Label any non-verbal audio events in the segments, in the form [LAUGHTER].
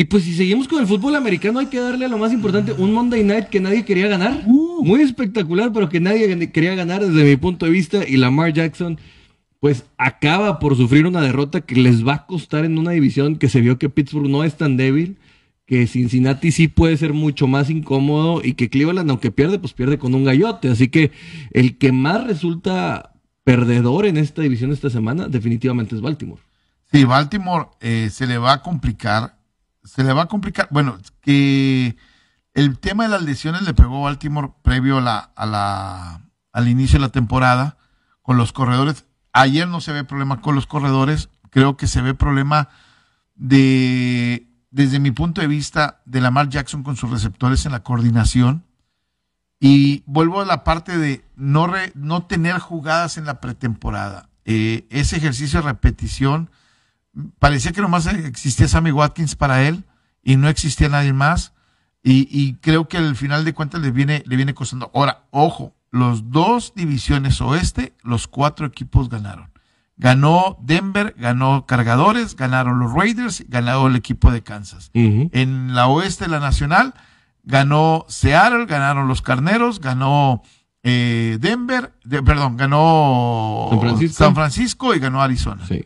Y pues si seguimos con el fútbol americano, hay que darle a lo más importante un Monday Night que nadie quería ganar. Uh. Muy espectacular, pero que nadie quería ganar desde mi punto de vista. Y Lamar Jackson, pues acaba por sufrir una derrota que les va a costar en una división que se vio que Pittsburgh no es tan débil, que Cincinnati sí puede ser mucho más incómodo y que Cleveland, aunque pierde, pues pierde con un gallote. Así que el que más resulta perdedor en esta división esta semana definitivamente es Baltimore. Sí, Baltimore eh, se le va a complicar se le va a complicar. Bueno, que el tema de las lesiones le pegó a Baltimore previo a la, al inicio de la temporada con los corredores. Ayer no se ve problema con los corredores. Creo que se ve problema de, desde mi punto de vista, de Lamar Jackson con sus receptores en la coordinación. Y vuelvo a la parte de no, re, no tener jugadas en la pretemporada. Eh, ese ejercicio de repetición parecía que nomás existía Sammy Watkins para él y no existía nadie más. Y, y, creo que al final de cuentas le viene, le viene costando. Ahora, ojo, los dos divisiones oeste, los cuatro equipos ganaron. Ganó Denver, ganó Cargadores, ganaron los Raiders, ganó el equipo de Kansas. En la oeste, la nacional, ganó Seattle, ganaron los Carneros, ganó eh, Denver, perdón, ganó San Francisco. San Francisco. y ganó Arizona. Sí.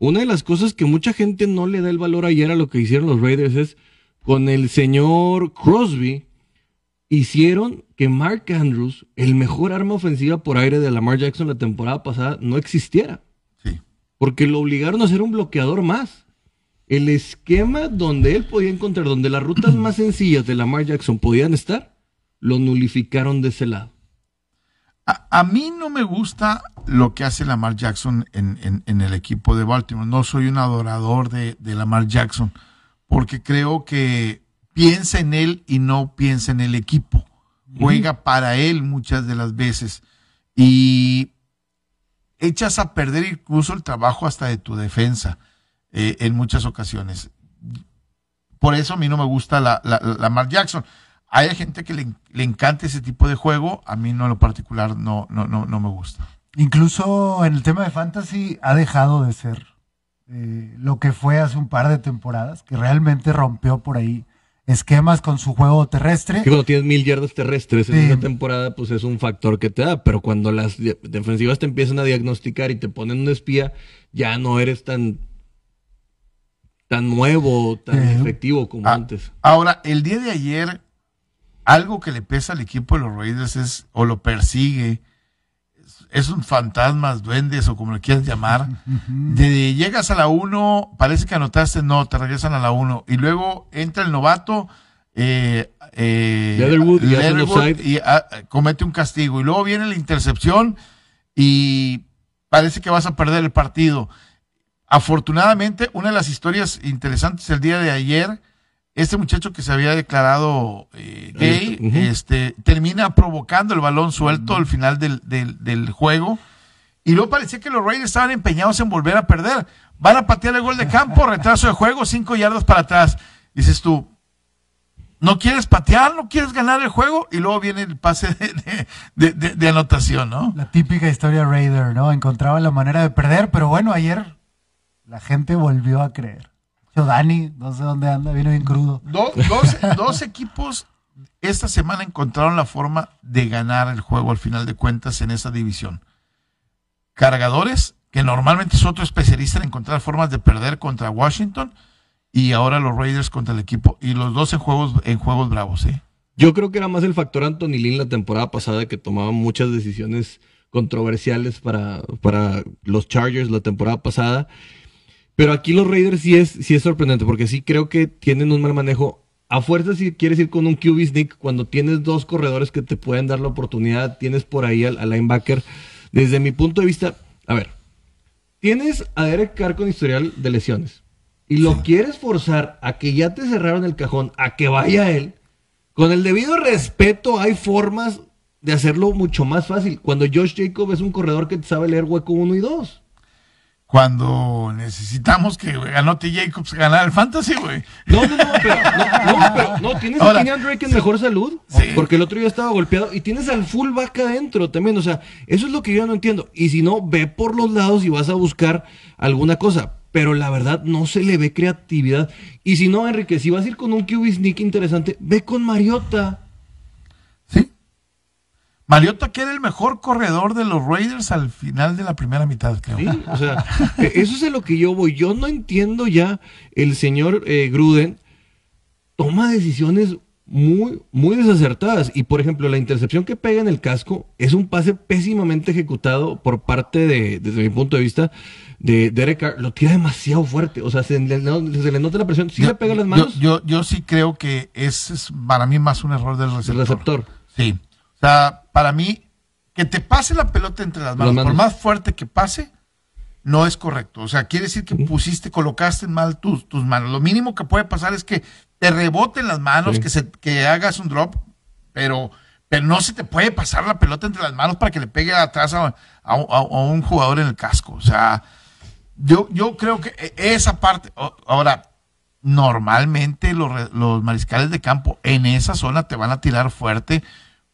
Una de las cosas que mucha gente no le da el valor ayer a lo que hicieron los Raiders es con el señor Crosby, hicieron que Mark Andrews, el mejor arma ofensiva por aire de Lamar Jackson la temporada pasada, no existiera. Sí. Porque lo obligaron a ser un bloqueador más. El esquema donde él podía encontrar, donde las rutas más sencillas de Lamar Jackson podían estar, lo nulificaron de ese lado. a mí no me gusta lo que hace Lamar Jackson en, el equipo de Baltimore. No soy un adorador de, de, Lamar Jackson, porque creo que piensa en él y no piensa en el equipo. Juega para él muchas de las veces. Y echas a perder incluso el trabajo hasta de tu defensa eh, en muchas ocasiones. Por eso a mí no me gusta la, la, Lamar Jackson. Hay gente que le, encanta ese tipo de juego, a mí no en lo particular no, no, no, no me gusta. Incluso en el tema de fantasy ha dejado de ser eh, lo que fue hace un par de temporadas, que realmente rompió por ahí esquemas con su juego terrestre. Que cuando tienes mil yardas terrestres en una temporada, pues es un factor que te da, pero cuando las defensivas te empiezan a diagnosticar y te ponen un espía, ya no eres tan tan nuevo, tan eh, efectivo como ah, antes. Ahora, el día de ayer, algo que le pesa al equipo de los Raiders es, o lo persigue, es un fantasma, duendes o como lo quieras llamar, llegas a la 1, parece que anotaste, no, te regresan a la 1 y luego entra el novato. Eh, eh, y, ah, comete un castigo y luego viene la intercepción y parece que vas a perder el partido. Afortunadamente, una de las historias interesantes el día de ayer este muchacho que se había declarado eh, gay, este, termina provocando el balón suelto al final del, juego. Y luego parecía que los Raiders estaban empeñados en volver a perder. Van a patear el gol de campo, [LAUGHS] retraso de juego, cinco yardas para atrás. Dices tú, no quieres patear, no quieres ganar el juego, y luego viene el pase de, de anotación, ¿no? La típica historia Raider, ¿no? Encontraba la manera de perder, pero bueno, ayer la gente volvió a creer. Dani, no sé dónde anda, vino bien crudo. Dos, equipos esta semana encontraron la forma de ganar el juego al final de cuentas en esa división. Cargadores, que normalmente es otro especialista en encontrar formas de perder contra Washington, y ahora los Raiders contra el equipo. Y los dos en juegos, en juegos bravos, ¿eh? Yo creo que era más el factor Anthony Lynn la temporada pasada que tomaba muchas decisiones controversiales para, para los Chargers la temporada pasada pero aquí los Raiders sí es, sí es sorprendente, porque sí creo que tienen un mal manejo. A fuerza, si quieres ir con un QB sneak, cuando tienes dos corredores que te pueden dar la oportunidad, tienes por ahí al, linebacker. Desde mi punto de vista, a ver, tienes a Derek Carr con historial de lesiones y lo quieres forzar a que ya te cerraron el cajón, a que vaya él, con el debido respeto hay formas de hacerlo mucho más fácil. Cuando Josh Jacob es un corredor que sabe leer hueco 1 y 2 cuando necesitamos que T. Jacobs ganar el fantasy, güey. No, no, no, pero, no, [LAUGHS] pero, no tienes a Kenyan Drake en mejor salud, porque el otro día estaba golpeado, y tienes al full fullback adentro también, o sea, eso es lo que yo no entiendo. Y si no, ve por los lados y vas a buscar alguna cosa, pero la verdad no se le ve creatividad. Y si no, Enrique, si vas a ir con un QB sneak interesante, ve con Mariota. Mariota que era el mejor corredor de los Raiders al final de la primera mitad, creo. Sí, o sea, [LAUGHS] e-, eso es a lo que yo voy. Yo no entiendo ya el señor eh, Gruden toma decisiones muy, muy desacertadas. Y por ejemplo, la intercepción que pega en el casco es un pase pésimamente ejecutado por parte de, desde mi punto de vista, de Derek Carr. Lo tira demasiado fuerte. O sea, se le, nota la presión. Sí le pega las manos. Yo, yo, sí creo que es para mí más un error del receptor. El receptor. Sí. O sea, para mí, que te pase la pelota entre las manos, por más fuerte que pase, no es correcto. O sea, quiere decir que pusiste, colocaste mal tus, tus manos. Lo mínimo que puede pasar es que te reboten las manos, que, se, que hagas un drop, pero, pero no se te puede pasar la pelota entre las manos para que le pegue atrás a, un jugador en el casco. O sea, yo, yo creo que e, esa parte, ahora, normalmente los, los mariscales de campo en esa zona te van a tirar fuerte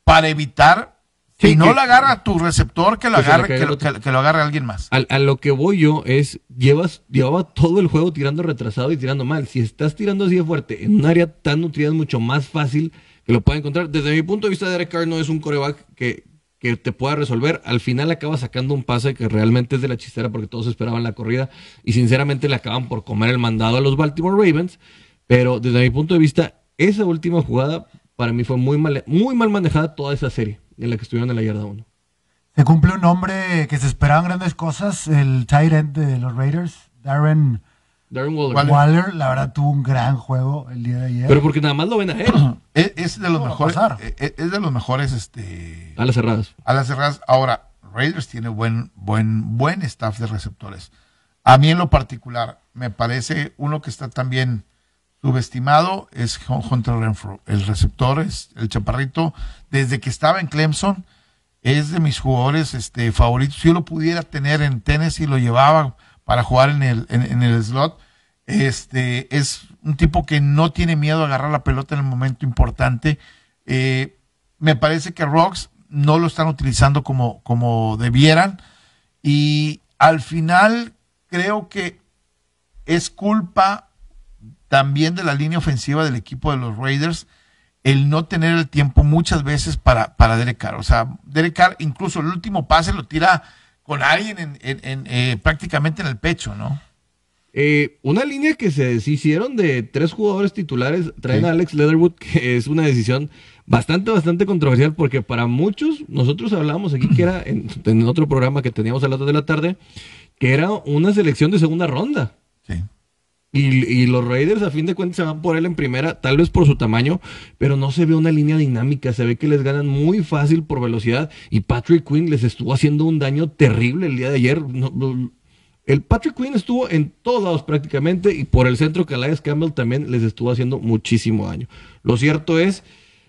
para evitar que no la agarra tu receptor, que lo, agarre, que lo, agarre alguien más. A, lo que voy yo es, llevas, llevaba todo el juego tirando retrasado y tirando mal. Si estás tirando así de fuerte en un área tan nutrida es mucho más fácil que lo pueda encontrar. Desde mi punto de vista, Derek Carr no es un coreback que, que te pueda resolver. Al final acaba sacando un pase que realmente es de la chistera porque todos esperaban la corrida y sinceramente le acaban por comer el mandado a los Baltimore Ravens. Pero desde mi punto de vista, esa última jugada para mí fue muy mal, muy mal manejada toda esa serie en la que estuvieron en la yarda 1. Se cumple un hombre que se esperaban grandes cosas, el tight de los Raiders, Darren, Waller. la verdad tuvo un gran juego el día de ayer. Pero porque nada más lo ven a él. [CLEARS THROAT] es, de los mejores. Eh, eh, es, de los mejores este a las cerradas. A las cerradas. Ahora, Raiders tiene buen buen buen staff de receptores. A mí en lo particular me parece uno que está también subestimado es Hunter Renfro. El receptor es el chaparrito. Desde que estaba en Clemson, es de mis jugadores este, favoritos. Si yo lo pudiera tener en Tennessee, lo llevaba para jugar en el, slot. Este, es un tipo que no tiene miedo a agarrar la pelota en el momento importante. Eh, me parece que Rocks no lo están utilizando como, como debieran. Y al final creo que es culpa también de la línea ofensiva del equipo de los Raiders, el no tener el tiempo muchas veces para, para Derek Carr. O sea, Derek Carr incluso el último pase lo tira con alguien en, eh, prácticamente en el pecho, ¿no? Eh, una línea que se hicieron de tres jugadores titulares, traen a Alex Leatherwood, [LAUGHS] que es una decisión bastante, bastante controversial, porque para muchos, nosotros hablábamos aquí que era en, otro programa que teníamos a las de la tarde, que era una selección de segunda ronda. Sí. Y, los Raiders a fin de cuentas se van por él en primera, tal vez por su tamaño, pero no se ve una línea dinámica, se ve que les ganan muy fácil por velocidad y Patrick Quinn les estuvo haciendo un daño terrible el día de ayer. el Patrick Quinn estuvo en todos lados prácticamente y por el centro Calais Campbell también les estuvo haciendo muchísimo daño. Lo cierto es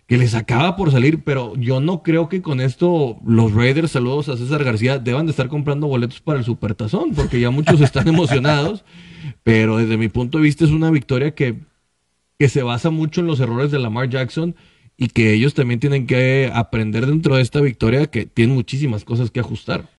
que les acaba por salir, pero yo no creo que con esto los Raiders, saludos a César García, deban de estar comprando boletos para el Supertazón, porque ya muchos están [LAUGHS] emocionados. Pero desde mi punto de vista es una victoria que, se basa mucho en los errores de Lamar Jackson y que ellos también tienen que aprender dentro de esta victoria que tienen muchísimas cosas que ajustar.